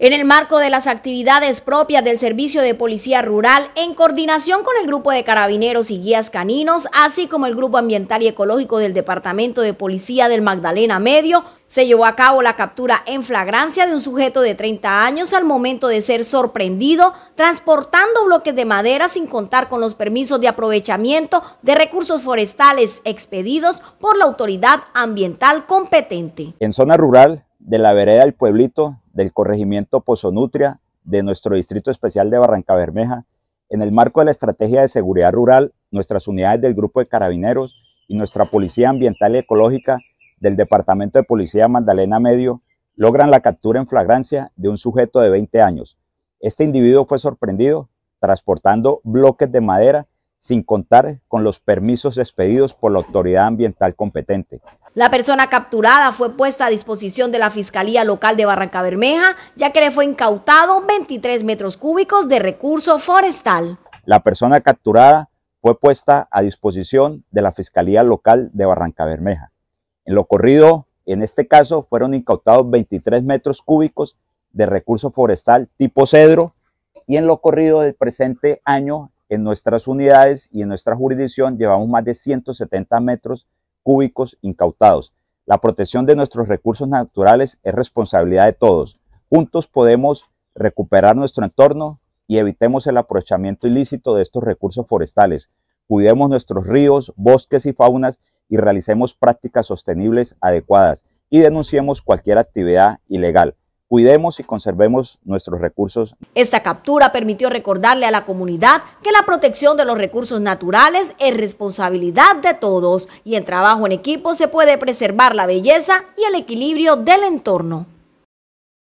En el marco de las actividades propias del Servicio de Policía Rural, en coordinación con el Grupo de Carabineros y Guías Caninos, así como el Grupo Ambiental y Ecológico del Departamento de Policía del Magdalena Medio, se llevó a cabo la captura en flagrancia de un sujeto de 30 años al momento de ser sorprendido transportando bloques de madera sin contar con los permisos de aprovechamiento de recursos forestales expedidos por la autoridad ambiental competente. En zona rural de la vereda del pueblito del corregimiento Pozonutria de nuestro Distrito Especial de Barranca Bermeja, en el marco de la estrategia de seguridad rural, nuestras unidades del Grupo de Carabineros y nuestra Policía Ambiental y Ecológica del Departamento de Policía Magdalena Medio logran la captura en flagrancia de un sujeto de 20 años. Este individuo fue sorprendido transportando bloques de madera sin contar con los permisos expedidos por la autoridad ambiental competente. La persona capturada fue puesta a disposición de la Fiscalía Local de Barranca Bermeja, ya que le fue incautado 23 metros cúbicos de recurso forestal. La persona capturada fue puesta a disposición de la Fiscalía Local de Barranca Bermeja. En lo corrido, en este caso, fueron incautados 23 metros cúbicos de recurso forestal tipo cedro y en lo corrido del presente año, en nuestras unidades y en nuestra jurisdicción, llevamos más de 170 metros cúbicos incautados. La protección de nuestros recursos naturales es responsabilidad de todos. Juntos podemos recuperar nuestro entorno y evitemos el aprovechamiento ilícito de estos recursos forestales. Cuidemos nuestros ríos, bosques y faunas y realicemos prácticas sostenibles adecuadas y denunciemos cualquier actividad ilegal. Cuidemos y conservemos nuestros recursos. Esta captura permitió recordarle a la comunidad que la protección de los recursos naturales es responsabilidad de todos y en trabajo en equipo se puede preservar la belleza y el equilibrio del entorno.